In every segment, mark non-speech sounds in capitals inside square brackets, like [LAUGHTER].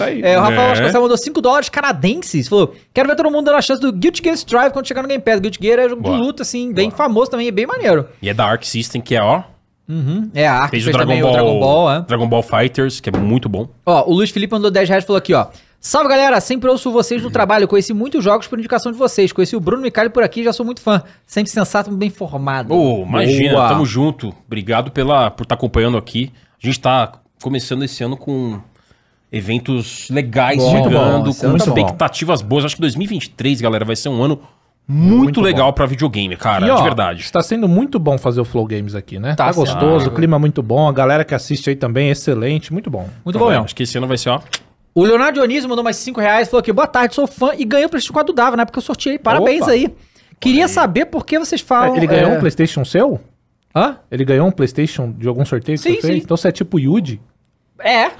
Tá aí. É, o Rafael é. você mandou 5 dólares canadenses. Falou: quero ver todo mundo dando a chance do Guilty Gear Strive quando chegar no Game Pass. Guilty Gear é um jogo de luta, assim, bem Boa. famoso também, é bem maneiro. E é da Arc System, que é, ó, Uhum. É, a arte fez, fez o Dragon Ball, o Dragon Ball, é. Dragon Ball Fighters, que é muito bom. Ó, o Luiz Felipe mandou 10 reais e falou aqui, ó. Salve galera, sempre ouço vocês no trabalho, conheci muitos jogos por indicação de vocês. Conheci o Bruno Micali por aqui, já sou muito fã. Sempre sensato, bem informado. Ô, oh, imagina, Boa. tamo junto. Obrigado pela, por estar tá acompanhando aqui. A gente tá começando esse ano com eventos legais Bom, chegando, com é expectativas boas. Acho que 2023, galera, vai ser um ano muito, muito legal para videogame, cara, e, ó, de verdade. Está sendo muito bom fazer o Flow Games aqui, né? Tá, tá gostoso, o clima muito bom, a galera que assiste aí também, excelente, muito bom. Muito tá bom, mesmo. Acho que esse ano vai ser, ó. O Leonardo Dionísio mandou mais 5 reais, falou aqui, boa tarde, sou fã e ganhei o PlayStation 4 do Dava, né? Porque eu sorteei, parabéns Opa. aí. Queria aí. saber por que vocês falam... É, ele ganhou é... um PlayStation seu? Hã? Ele ganhou um PlayStation de algum sorteio que sim, você fez? Sim. Então você é tipo Yuji? É. é.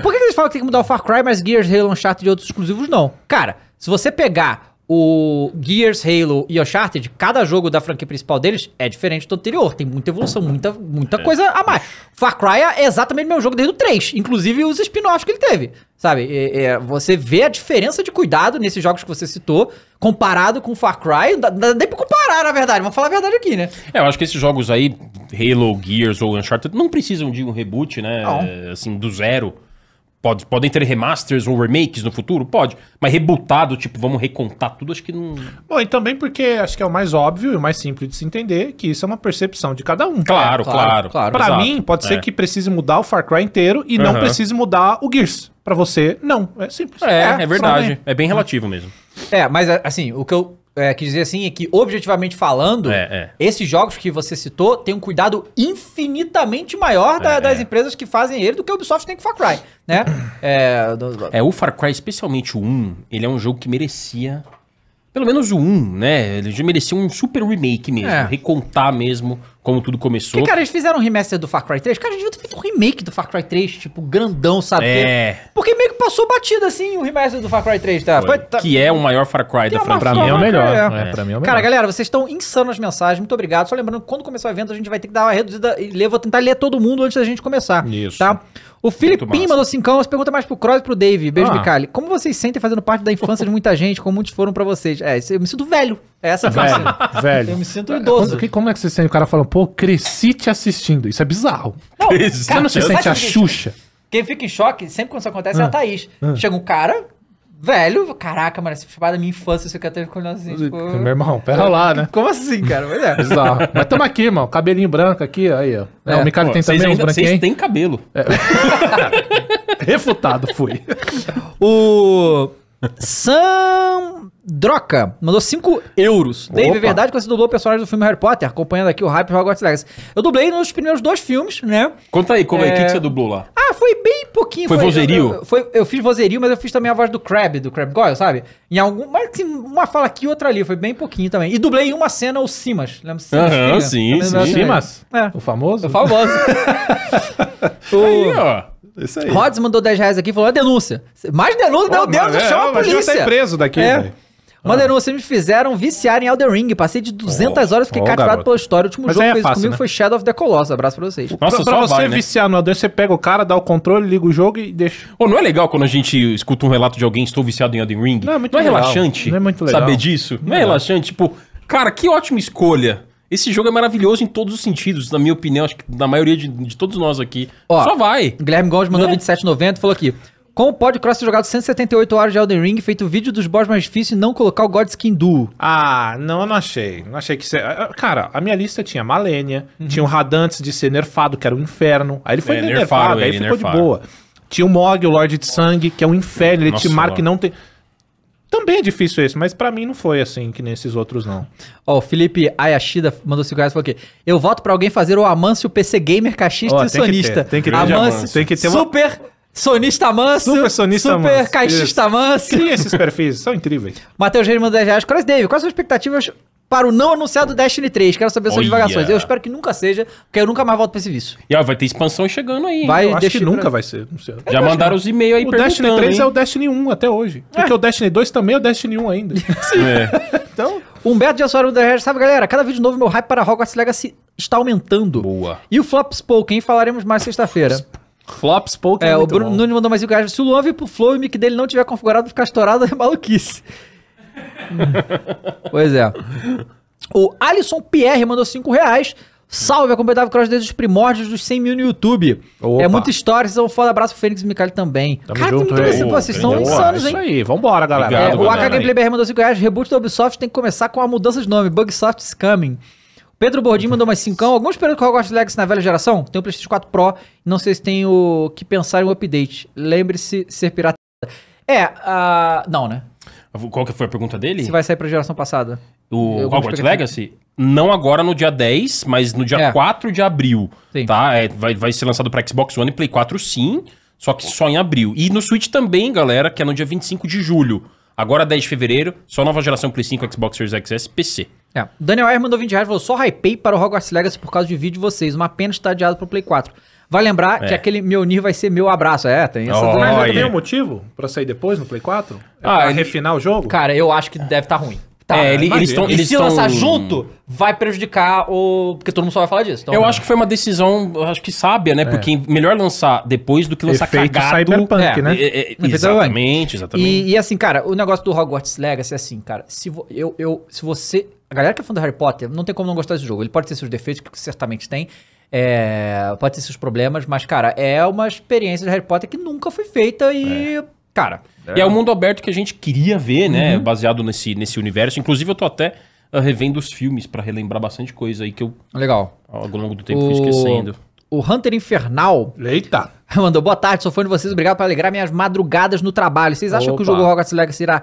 [LAUGHS] Por que eles falam que tem que mudar o Far Cry, mas Gears, Halo, é Uncharted e outros exclusivos não? Cara, se você pegar o Gears, Halo e Uncharted, cada jogo da franquia principal deles é diferente do anterior. Tem muita evolução, muita, muita é. coisa a mais. Far Cry é exatamente o mesmo jogo desde o 3, inclusive os spin-offs que ele teve. Sabe? É, é, você vê a diferença de cuidado nesses jogos que você citou, comparado com Far Cry, não dá, dá nem pra comparar comprar, na verdade. Vamos falar a verdade aqui, né? É, eu acho que esses jogos aí, Halo, Gears ou Uncharted, não precisam de um reboot, né? Não. Assim, do zero. Pode, podem ter remasters ou remakes no futuro? Pode. Mas rebootado tipo, vamos recontar tudo, acho que não. Bom, e também porque acho que é o mais óbvio e o mais simples de se entender que isso é uma percepção de cada um. Claro, é, claro. claro. claro para mim, pode é. ser que precise mudar o Far Cry inteiro e uhum. não precise mudar o Gears. Para você, não. É simples. É, é, é verdade. É bem relativo mesmo. É, mas assim, o que eu é, quis dizer assim, é que objetivamente falando, é, é. esses jogos que você citou têm um cuidado infinitamente maior da, é, das é. empresas que fazem ele do que a Ubisoft tem com Far Cry, né? [COUGHS] É, é, o Far Cry, especialmente o 1, ele é um jogo que merecia, pelo menos o 1, né? Ele já merecia um super remake mesmo, recontar mesmo como tudo começou. Porque, cara, eles fizeram um remaster do Far Cry 3. Cara, gente devia ter feito um remake do Far Cry 3, tipo, grandão, sabe? É. Porque meio que passou batida, assim, o remaster do Far Cry 3, tá? Foi. Foi... Que é o maior Far Cry que é da franquia. Pra mim é o melhor. É. É. Pra mim é o melhor. Cara, galera, vocês estão insano as mensagens. Muito obrigado. Só lembrando, quando começar o evento, a gente vai ter que dar uma reduzida e ler. Vou tentar ler todo mundo antes da gente começar. Isso. Tá? O Filipim mandou cincão, as perguntas mais pro Cross e pro Dave. Beijo, ah. Como vocês sentem fazendo parte da infância de muita gente, como muitos foram pra vocês? É, eu me sinto velho. É essa que velho, eu me sinto. Velho. Eu me sinto idoso. Como, como é que você sente? O cara falou pô, cresci te assistindo. Isso é bizarro. Não, cara, você não se sente a Xuxa? Quem fica em choque, sempre quando isso acontece, ah, é a ah, Thaís. Ah. Chega um cara, velho, caraca, mano, esse filme da minha infância, isso que eu teve com assim, tipo... Meu irmão, pera lá, [LAUGHS] né? Como assim, cara? Mas é. [LAUGHS] Bizarro. Mas tamo aqui, mano, cabelinho branco aqui, aí, ó. É, é o Micali tem também uns branquinhos. Vocês têm cabelo. É. [LAUGHS] Refutado, fui. o... Sam Droca mandou 5 euros. Opa. Dave, é verdade que você dublou o personagem do filme Harry Potter, acompanhando aqui o hype do Hogwarts Legacy. Eu dublei nos primeiros dois filmes, né? Conta aí, como é, é que, você dublou lá? Ah, foi bem pouquinho. Foi, foi vozerio? Eu, foi, eu fiz vozerio, mas eu fiz também a voz do Crab, do Crab Goyle, sabe? Em algum, mas, assim, uma fala aqui, e outra ali, foi bem pouquinho também. E dublei em uma cena o Simas, lembra? Simas, Aham, sim, sim. Simas? É. O famoso? O famoso. [LAUGHS] o... Aí, ó. Isso aí. Rods mandou 10 reais aqui e falou: denúncia. Mais denúncia, meu Deus, é, chama é, a polícia. Você é preso daqui, é. Véio. Uma ah. denúncia me fizeram viciar em Elden Ring. Passei de 200 oh, horas, fiquei oh, cativado garoto. pela história. O último Mas jogo que é fez fácil, comigo né? foi Shadow of the Colossus. Abraço pra vocês. Nossa, pra, pra você vai, né? viciar no Elden, você pega o cara, dá o controle, liga o jogo e deixa. Oh, não é legal quando a gente escuta um relato de alguém, estou viciado em Elden Ring? Não é, muito não é relaxante não é muito legal. saber disso? Não, é não é relaxante? Tipo, cara, que ótima escolha esse jogo é maravilhoso em todos os sentidos, na minha opinião, acho que na maioria de, de todos nós aqui. Ó, Só vai. Guilherme Gold mandou é. Né? 27,90 falou aqui. Com o ter jogado 178 horas de Elden Ring, feito o vídeo dos boss mais difíceis e não colocar o Godskin Duo. Ah, não, eu não achei. Não achei que você. É, ah, ah, cara, a minha lista tinha Malenia, uhum. tinha o Radantes de ser nerfado, que era o um inferno. Aí ele foi é, nerfado, ele, ficou nerfaram. de boa. Tinha o Mog, o Lorde de Sangue, que é um inferno, ele Nossa, te marca e não tem também é difícil esse, mas para mim não foi assim, que nesses outros não. Ó, o Felipe Ayashida mandou 5 reais e falou aqui, eu voto para alguém fazer o Amâncio PC Gamer Caixista oh, e tem Sonista. Que ter, tem que ter, Tem que ter uma... Super... Sonista Manso. Super Sonista Super Caixista Manso. Sim, esses perfis são incríveis. Matheus Reis mandou 10 reais. Quais, Dave, quais são as expectativas para o não anunciado Destiny 3. Quero saber suas divagações. Eu espero que nunca seja, porque eu nunca mais volto para esse serviço. E ó, vai ter expansão chegando aí. Vai, eu acho que nunca pra... vai ser Já mandaram os e-mails aí o perguntando. O Destiny 3 hein? é o Destiny 1 até hoje. É. Porque o Destiny 2 também é o Destiny 1 ainda. [LAUGHS] Sim. É. [LAUGHS] então... Humberto de Assuaro da Sabe, galera, cada vídeo novo meu hype para Hogwarts Legacy está aumentando. Boa. E o Flop Spoken, falaremos mais sexta-feira. Flop Spoken é, é o Bruno Nunes mandou mais um Se o Luan vir pro Flow e o mic dele não tiver configurado, ficar estourado é maluquice pois é. O Alisson Pierre mandou 5 reais. Salve, acompanhava Cross desde os primórdios dos 100 mil no YouTube. É Opa. É muita história, vocês vão foda abraço pro Fênix e Micali também. Tamo Cara, junto, tem muito vocês são insanos, é hein? Isso aí, vambora, galera. Obrigado, é, o galera, mandou 5 reais, reboot da Ubisoft tem que começar com a mudança de nome, Bugsoft is coming. Pedro Bordim mandou mais 5. alguns esperando que o Hogwarts Legacy na velha geração? Tem o PlayStation 4 Pro, não sei se tem o que pensar em um update. Lembre-se ser pirata. É, uh, não, né? Qual que foi a pergunta dele? Se vai sair pra geração passada. O Hogwarts Legacy? Não agora no dia 10, mas no dia é. 4 de abril. Sim. Tá? É, vai, vai ser lançado pra Xbox One e Play 4 sim, só que só em abril. E no Switch também, galera, que é no dia 25 de julho. Agora 10 de fevereiro, só nova geração Play 5, Xbox Series XS, PC. É. Daniel R mandou 20 reais, falou, só hypei para o Hogwarts Legacy por causa de vídeo de vocês, uma pena está adiado pro Play 4. Vai lembrar é. que aquele Mjolnir vai ser meu abraço. É, tem essa oh, Mas é tem um motivo pra sair depois no Play 4? É ah, ele... refinar o jogo? Cara, eu acho que deve estar tá ruim. Tá, é, ele, eles estão. Eles se tão... lançar junto, vai prejudicar o. Porque todo mundo só vai falar disso. Então, eu né? acho que foi uma decisão, acho que sábia, né? É. Porque melhor lançar depois do que lançar Efeito cagado. Cyberpunk, é, né? É, é exatamente, exatamente. E, e, assim, cara, o negócio do Hogwarts Legacy é assim, cara. Se, vo... eu, eu, se você. A galera que é fã do Harry Potter não tem como não gostar desse jogo. Ele pode ter seus defeitos, que certamente tem. É, pode ter seus problemas, mas, cara, é uma experiência de Harry Potter que nunca foi feita e. É. Cara. É. E é, é o mundo aberto que a gente queria ver, né? Uhum. Baseado nesse, nesse universo. Inclusive, eu tô até ah, revendo os filmes para relembrar bastante coisa aí que eu. Legal. Ao longo do tempo o... fui esquecendo. O Hunter Infernal. Eita! [LAUGHS] Mandou boa tarde, sou fã de vocês, obrigado por alegrar minhas madrugadas no trabalho. Vocês acham Opa. que o jogo Hogwarts Legacy irá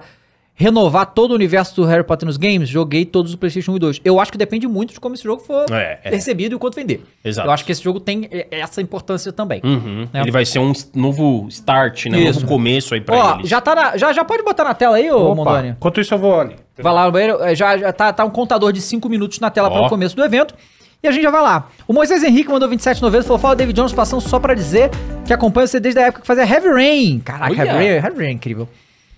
renovar todo o universo do Harry Potter nos games, joguei todos os PlayStation 1 e 2. Eu acho que depende muito de como esse jogo for é, é. recebido e o quanto vender. Exato. Eu acho que esse jogo tem é, é essa importância também. Uhum. Né? Ele vai ser um novo start, né? Um novo começo aí pra Ó, eles. Já, tá na, já, já pode botar na tela aí, ô Mondoni? Enquanto isso eu vou ali. Vai lá no banheiro. É, já, já tá, tá um contador de 5 minutos na tela para o começo do evento. E a gente já vai lá. O Moisés Henrique mandou 27 novelas, falou: fala David Jones passando só para dizer que acompanha você desde a época que fazia Heavy Rain. Caraca, Heavy Rain, Heavy Rain é incrível.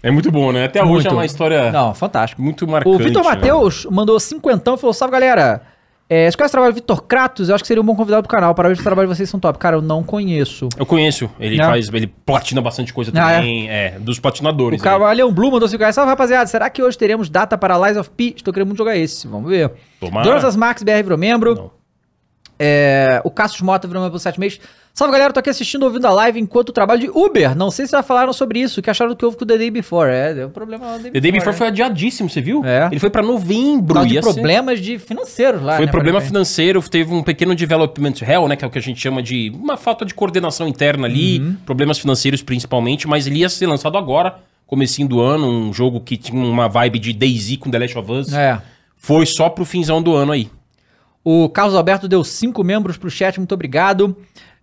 É muito bom, né? Até muito. hoje é uma história. Não, fantástico. Muito marcante. O Vitor Matheus né? mandou cinquentão e falou: Salve galera! É, você conhece o trabalho do Vitor Kratos? Eu acho que seria um bom convidado pro canal. Parabéns pelo trabalho de vocês, são top. Cara, eu não conheço. Eu conheço. Ele faz, ele platina bastante coisa ah, é? também. É. é. dos platinadores. O Cavaleão né? Blue mandou 5 reais. Salve, rapaziada. Será que hoje teremos data para Lies of P? Estou querendo muito jogar esse. Vamos ver. Tomara. Donas Max BR virou membro. Não. É, o Cassius Mota virou meu por 7 meses. Salve galera, tô aqui assistindo, ouvindo a live enquanto trabalho de Uber. Não sei se já falaram sobre isso, que acharam que houve com o The Day Before. É, deu problema lá no The, The Day Before. Né? foi adiadíssimo, você viu? É. Ele foi para novembro. Por problemas ser... de financeiros lá. Foi né, problema financeiro, teve um pequeno development hell, né? Que é o que a gente chama de uma falta de coordenação interna ali, uhum. problemas financeiros principalmente, mas ele ia ser lançado agora, comecinho do ano, um jogo que tinha uma vibe de Daisy com The Last of Us. É. Foi só pro finzão do ano aí. O Carlos Alberto deu cinco membros pro chat, muito obrigado.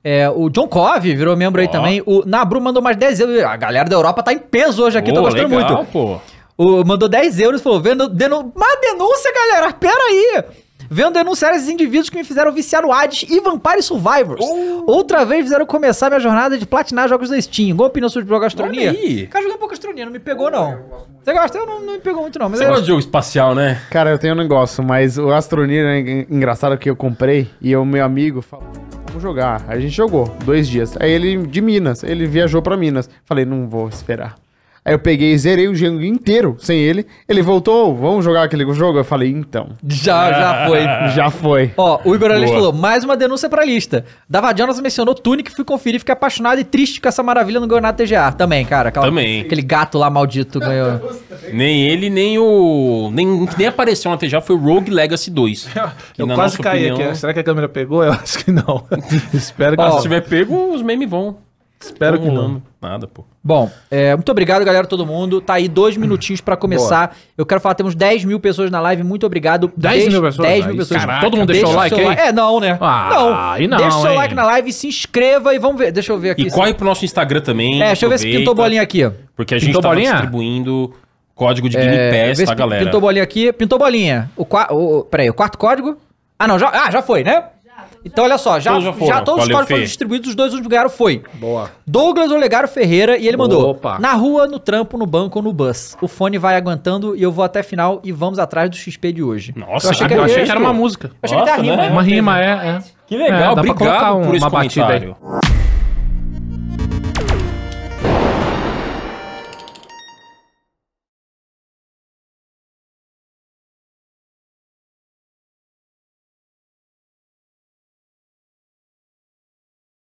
É, o John Cove virou membro oh. aí também. O Nabru mandou mais 10 euros. A galera da Europa tá em peso hoje aqui, oh, tô gostando legal, muito. Pô. O, mandou 10 euros, falou, vendo, denu... mas denúncia, galera, pera aí vendo denunciar esses indivíduos que me fizeram viciar o Hades e Vampire Survivors. Oh. Outra vez fizeram começar minha jornada de platinar jogos da Steam. Igual opinião sobre jogastronomia. Cara, joguei um pouco astronia, não me pegou não. Você gosta? Eu não, não, me pegou muito não. Mas Você gosta de jogo espacial, né? Cara, eu tenho um negócio, mas o Astroneer é engraçado que eu comprei e o meu amigo falou vamos jogar. Aí a gente jogou, dois dias. Aí ele, de Minas, ele viajou para Minas. Falei, não vou esperar. Aí eu peguei, zerei o jogo inteiro sem ele. Ele voltou, vamos jogar aquele jogo? Eu falei, então. Já, já foi. [LAUGHS] já foi. Ó, o Igor Alex falou, mais uma denúncia pra lista. Dava Jonas mencionou Tunic, fui conferir, fiquei apaixonado e triste com essa maravilha no Gornado TGA. Também, cara. Aquela, Também. Aquele gato lá maldito ganhou. nem ele, nem o... Nem, nem apareceu na TGA foi o Rogue Legacy 2. [LAUGHS] eu quase caí opinião... aqui. Será que a câmera pegou? Eu acho que não. [LAUGHS] Espero que... Ó, se tiver pego, os memes vão. Espero Vamos que não. Lá. Nada, pô. Bom, é, muito obrigado, galera, todo mundo. Tá aí dois minutinhos para começar. Eu quero falar, temos 10 mil pessoas na live. Muito obrigado. 10 mil pessoas? 10 mil pessoas. Caraca, todo mundo deixou o like aí? Like. É, não, né? Ah, não. não. Deixa o seu like na live, se inscreva e vamos ver. Deixa eu ver aqui. E corre pro nosso Instagram também. É, deixa eu ver se pintou bolinha aqui. Porque a gente tá distribuindo código de é, Game é, tá, galera? Pintou bolinha aqui. Pintou bolinha. O, qua... o, peraí, o quarto código? Ah, não. Já... Ah, já foi, né? Então, olha só, já, todos, já, foram. já todos Valeu, os códigos foram distribuídos, os dois últimos ganharam foi. Boa. Douglas Olegário Ferreira, e ele mandou: Opa. Na rua, no trampo, no banco, no bus. O fone vai aguentando e eu vou até final e vamos atrás do XP de hoje. Nossa, eu achei que, achei que era, uma música. Eu achei Nossa, que era rima. Né? né? Uma rima, é. é. Que legal, é, obrigado um, por esse uma comentário. Batida aí.